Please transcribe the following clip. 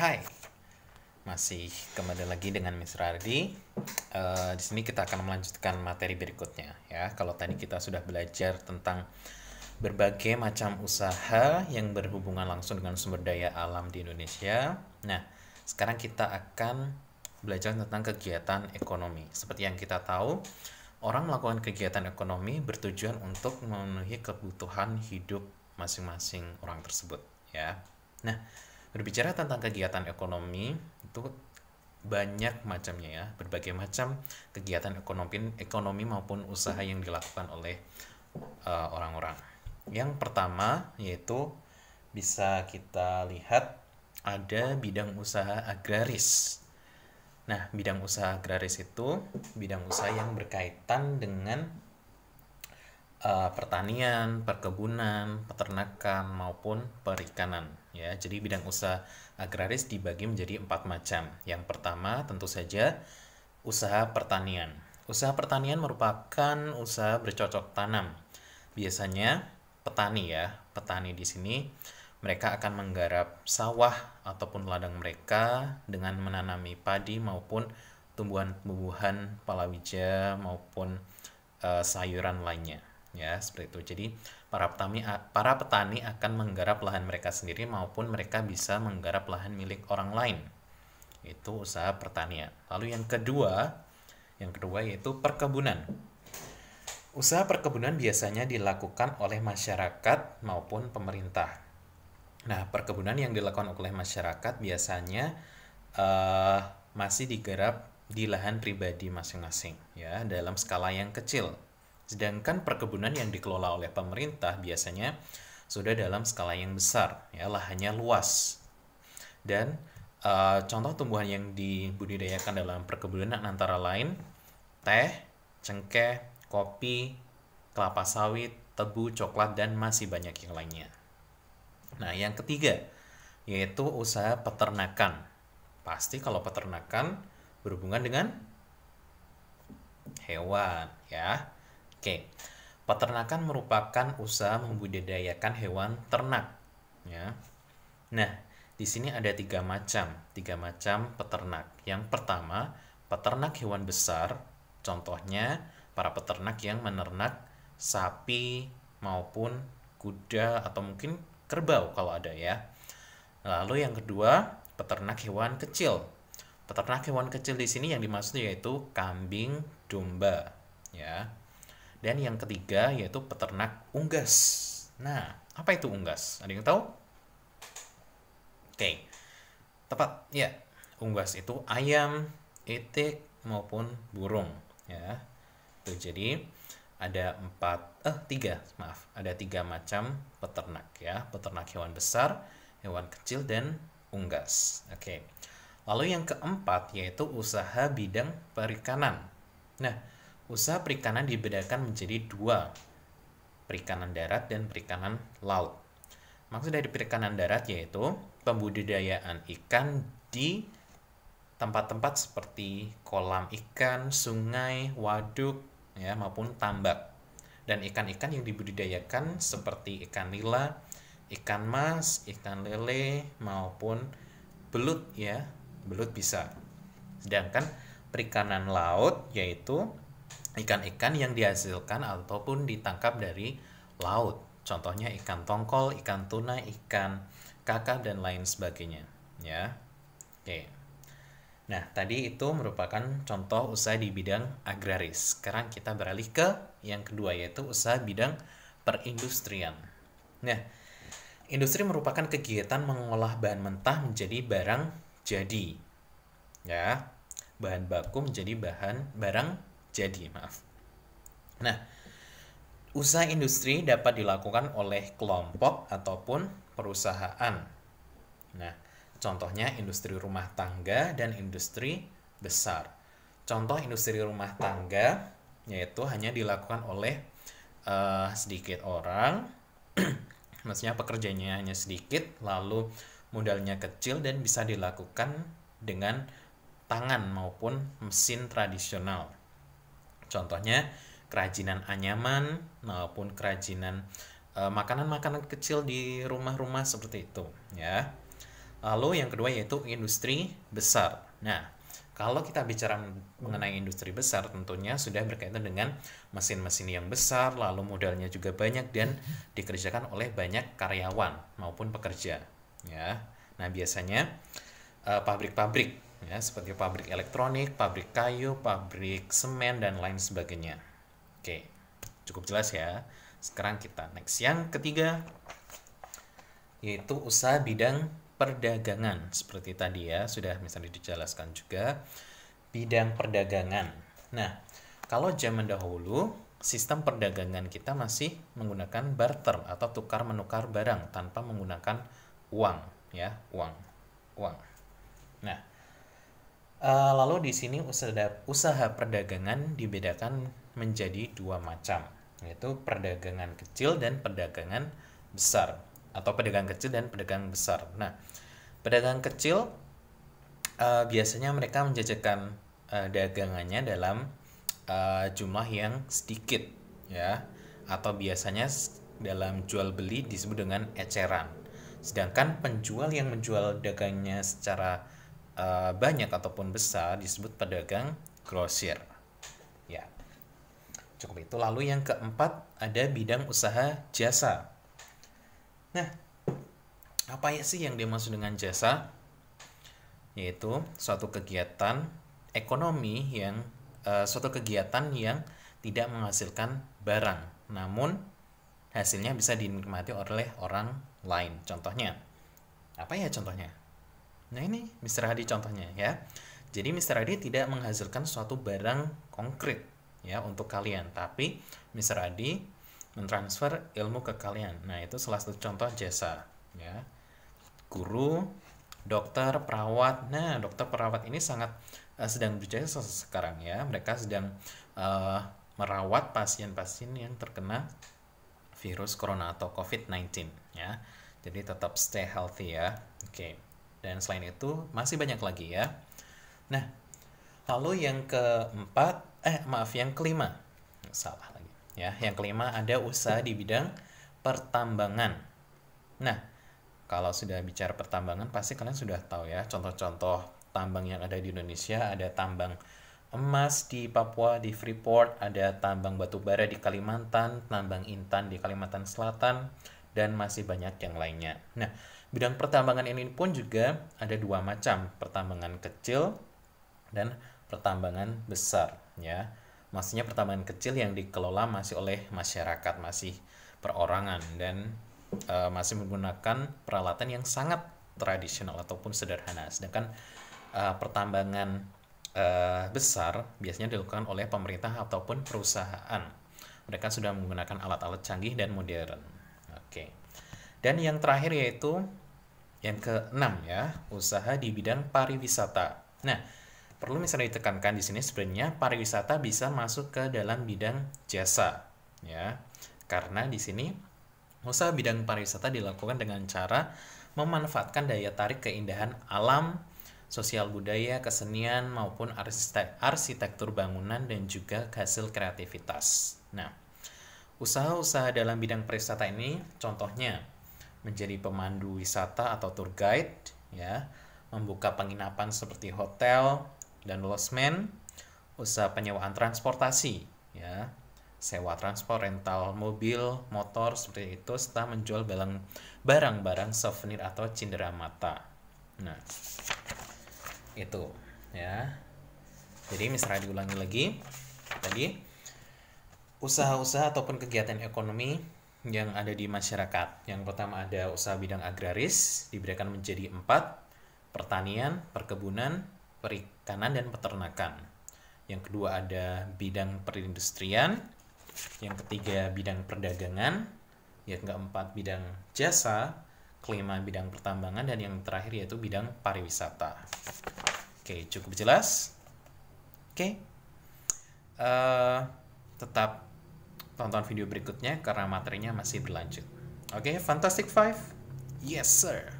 Hai, masih kembali lagi dengan Miss Rardi. Uh, di sini kita akan melanjutkan materi berikutnya ya. Kalau tadi kita sudah belajar tentang berbagai macam usaha yang berhubungan langsung dengan sumber daya alam di Indonesia. Nah, sekarang kita akan belajar tentang kegiatan ekonomi. Seperti yang kita tahu, orang melakukan kegiatan ekonomi bertujuan untuk memenuhi kebutuhan hidup masing-masing orang tersebut ya. Nah, Berbicara tentang kegiatan ekonomi, itu banyak macamnya ya, berbagai macam kegiatan ekonomi, ekonomi maupun usaha yang dilakukan oleh eh, orang-orang. Uh, orang -orang. Yang pertama yaitu bisa kita lihat ada bidang usaha agraris. Nah, bidang usaha agraris itu bidang usaha yang berkaitan dengan uh, pertanian, perkebunan, peternakan maupun perikanan ya. Jadi bidang usaha agraris dibagi menjadi empat macam. Yang pertama tentu saja usaha pertanian. Usaha pertanian merupakan usaha bercocok tanam. Biasanya petani ya, petani di sini mereka akan menggarap sawah ataupun ladang mereka dengan menanami padi maupun tumbuhan-tumbuhan palawija maupun e, sayuran lainnya ya seperti itu jadi para petani para petani akan menggarap lahan mereka sendiri maupun mereka bisa menggarap lahan milik orang lain itu usaha pertanian lalu yang kedua yang kedua yaitu perkebunan usaha perkebunan biasanya dilakukan oleh masyarakat maupun pemerintah nah perkebunan yang dilakukan oleh masyarakat biasanya uh, masih digarap di lahan pribadi masing-masing ya dalam skala yang kecil Sedangkan perkebunan yang dikelola oleh pemerintah biasanya sudah dalam skala yang besar, ya lahannya luas. Dan uh, contoh tumbuhan yang dibudidayakan dalam perkebunan antara lain teh, cengkeh, kopi, kelapa sawit, tebu, coklat, dan masih banyak yang lainnya. Nah, yang ketiga yaitu usaha peternakan. Pasti kalau peternakan berhubungan dengan hewan, ya. Oke. Peternakan merupakan usaha membudidayakan hewan ternak, ya. Nah, di sini ada tiga macam, tiga macam peternak. Yang pertama, peternak hewan besar, contohnya para peternak yang menernak sapi maupun kuda atau mungkin kerbau kalau ada ya. Lalu yang kedua, peternak hewan kecil. Peternak hewan kecil di sini yang dimaksud yaitu kambing, domba, ya. Dan yang ketiga yaitu peternak unggas. Nah, apa itu unggas? Ada yang tahu? Oke, tepat ya. Unggas itu ayam, itik maupun burung ya. Tuh, jadi ada empat eh tiga maaf ada tiga macam peternak ya peternak hewan besar hewan kecil dan unggas oke lalu yang keempat yaitu usaha bidang perikanan nah Usaha perikanan dibedakan menjadi dua, perikanan darat dan perikanan laut. Maksud dari perikanan darat yaitu pembudidayaan ikan di tempat-tempat seperti kolam ikan, sungai, waduk, ya maupun tambak. Dan ikan-ikan yang dibudidayakan seperti ikan nila, ikan mas, ikan lele maupun belut ya, belut bisa. Sedangkan perikanan laut yaitu ikan-ikan yang dihasilkan ataupun ditangkap dari laut. Contohnya ikan tongkol, ikan tuna, ikan kakap dan lain sebagainya, ya. Oke. Nah, tadi itu merupakan contoh usaha di bidang agraris. Sekarang kita beralih ke yang kedua yaitu usaha bidang perindustrian. Nah, industri merupakan kegiatan mengolah bahan mentah menjadi barang jadi. Ya, bahan baku menjadi bahan barang jadi maaf. Nah, usaha industri dapat dilakukan oleh kelompok ataupun perusahaan. Nah, contohnya industri rumah tangga dan industri besar. Contoh industri rumah tangga yaitu hanya dilakukan oleh uh, sedikit orang, maksudnya pekerjanya hanya sedikit, lalu modalnya kecil dan bisa dilakukan dengan tangan maupun mesin tradisional. Contohnya kerajinan anyaman maupun kerajinan eh, makanan-makanan uh, kecil di rumah-rumah seperti itu ya. Lalu yang kedua yaitu industri besar. Nah, kalau kita bicara mengenai industri besar tentunya sudah berkaitan dengan mesin-mesin yang besar, lalu modalnya juga banyak dan dikerjakan oleh banyak karyawan maupun pekerja ya. Nah, biasanya eh, pabrik-pabrik ya seperti pabrik elektronik, pabrik kayu, pabrik semen dan lain sebagainya. Oke, cukup jelas ya. Sekarang kita next yang ketiga yaitu usaha bidang perdagangan seperti tadi ya sudah misalnya dijelaskan juga bidang perdagangan. Nah, kalau zaman dahulu sistem perdagangan kita masih menggunakan barter atau tukar menukar barang tanpa menggunakan uang ya, uang. Uang. Nah, Eh, lalu di sini usaha, usaha perdagangan dibedakan menjadi dua macam, yaitu perdagangan kecil dan perdagangan besar atau pedagang kecil dan pedagang besar. Nah, pedagang kecil uh, biasanya mereka menjajakan uh, dagangannya dalam uh, jumlah yang sedikit ya, atau biasanya dalam jual beli disebut dengan eceran. Sedangkan penjual yang menjual dagangnya secara Eh, banyak ataupun besar disebut pedagang grosir. Ya. Cukup itu. Lalu yang keempat ada bidang usaha jasa. Nah, apa ya sih yang dimaksud dengan jasa? Yaitu suatu kegiatan ekonomi yang uh, suatu kegiatan yang tidak menghasilkan barang, namun hasilnya bisa dinikmati oleh orang lain. Contohnya, apa ya contohnya? Nah ini Mr. Hadi contohnya ya. Jadi Mr. Hadi tidak menghasilkan suatu barang konkret ya untuk kalian, tapi Mr. Hadi mentransfer ilmu ke kalian. Nah itu salah satu contoh jasa ya. Guru, dokter, perawat. Nah dokter perawat ini sangat uh, sedang berjasa sekarang ya. Mereka sedang uh, merawat pasien-pasien yang terkena virus corona atau COVID-19 ya. Jadi tetap stay healthy ya. Oke. Okay. Dan selain itu, masih banyak lagi ya. Nah, lalu yang keempat, eh maaf, yang kelima. Salah lagi. Ya, yang kelima ada usaha di bidang pertambangan. Nah, kalau sudah bicara pertambangan pasti kalian sudah tahu ya contoh-contoh tambang yang ada di Indonesia, ada tambang emas di Papua, di Freeport, ada tambang batu bara di Kalimantan, tambang intan di Kalimantan Selatan, dan masih banyak yang lainnya. Nah, Bidang pertambangan ini pun juga ada dua macam, pertambangan kecil dan pertambangan besar ya. Maksudnya pertambangan kecil yang dikelola masih oleh masyarakat, masih perorangan dan e, masih menggunakan peralatan yang sangat tradisional ataupun sederhana. Sedangkan e, pertambangan e, besar biasanya dilakukan oleh pemerintah ataupun perusahaan. Mereka sudah menggunakan alat-alat canggih dan modern. Dan yang terakhir yaitu yang keenam ya, usaha di bidang pariwisata. Nah, perlu misalnya ditekankan di sini sebenarnya pariwisata bisa masuk ke dalam bidang jasa ya. Karena di sini usaha bidang pariwisata dilakukan dengan cara memanfaatkan daya tarik keindahan alam, sosial budaya, kesenian maupun arsitektur bangunan dan juga hasil kreativitas. Nah, usaha-usaha dalam bidang pariwisata ini contohnya menjadi pemandu wisata atau tour guide, ya, membuka penginapan seperti hotel dan losmen, usaha penyewaan transportasi, ya, sewa transport, rental mobil, motor seperti itu, serta menjual barang-barang souvenir atau cindera mata. Nah, itu ya. Jadi misalnya diulangi lagi tadi usaha-usaha ataupun kegiatan ekonomi yang ada di masyarakat. Yang pertama ada usaha bidang agraris, diberikan menjadi empat, pertanian, perkebunan, perikanan, dan peternakan. Yang kedua ada bidang perindustrian, yang ketiga bidang perdagangan, yang keempat bidang jasa, kelima bidang pertambangan, dan yang terakhir yaitu bidang pariwisata. Oke, cukup jelas? Oke. Uh, tetap Tonton video berikutnya karena materinya masih berlanjut. Oke, okay, Fantastic Five? Yes, sir.